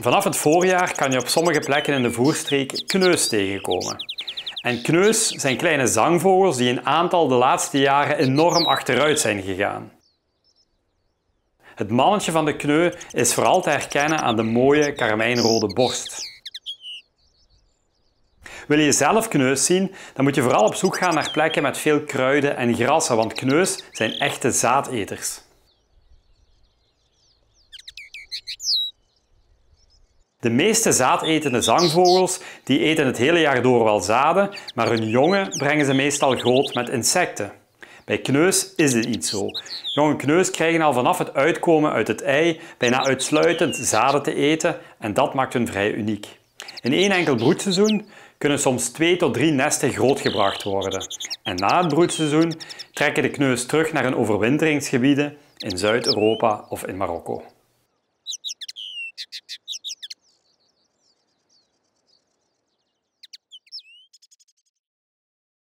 Vanaf het voorjaar kan je op sommige plekken in de voerstreek kneus tegenkomen. En kneus zijn kleine zangvogels die een aantal de laatste jaren enorm achteruit zijn gegaan. Het mannetje van de kneu is vooral te herkennen aan de mooie karmijnrode borst. Wil je zelf kneus zien, dan moet je vooral op zoek gaan naar plekken met veel kruiden en grassen, want kneus zijn echte zaadeters. De meeste zaadetende zangvogels die eten het hele jaar door wel zaden, maar hun jongen brengen ze meestal groot met insecten. Bij kneus is dit niet zo. Jonge kneus krijgen al vanaf het uitkomen uit het ei bijna uitsluitend zaden te eten en dat maakt hun vrij uniek. In één enkel broedseizoen kunnen soms twee tot drie nesten grootgebracht worden. En na het broedseizoen trekken de kneus terug naar hun overwinteringsgebieden in Zuid-Europa of in Marokko.